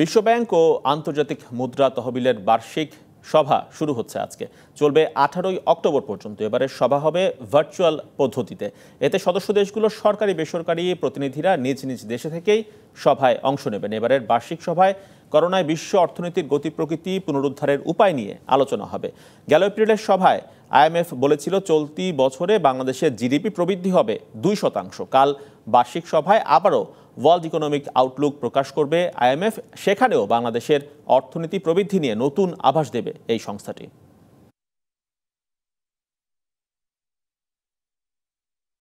বিশ্বব্যাংক ও আন্তর্জাতিক মুদ্রা তহবিলের বার্ষিক সভা শুরু হচ্ছে আজকে চলবে আঠারোই অক্টোবর পর্যন্ত এবারের সভা হবে ভার্চুয়াল পদ্ধতিতে এতে সদস্য দেশগুলোর সরকারি বেসরকারি প্রতিনিধিরা নিজ নিজ দেশে থেকেই সভায় অংশ নেবেন এবারের বার্ষিক সভায় করোনায় বিশ্ব অর্থনীতির গতি প্রকৃতি পুনরুদ্ধারের উপায় নিয়ে আলোচনা হবে গেল এপ্রিলের সভায় আইএমএফ বলেছিল চলতি বছরে বাংলাদেশের জিডিপি প্রবৃদ্ধি হবে দুই শতাংশ কাল বার্ষিক সভায় আবারও ওয়ার্ল্ড ইকোনমিক আউটলুক প্রকাশ করবে আইএমএফ সেখানেও বাংলাদেশের অর্থনীতি প্রবৃদ্ধি নিয়ে নতুন আভাস দেবে এই সংস্থাটি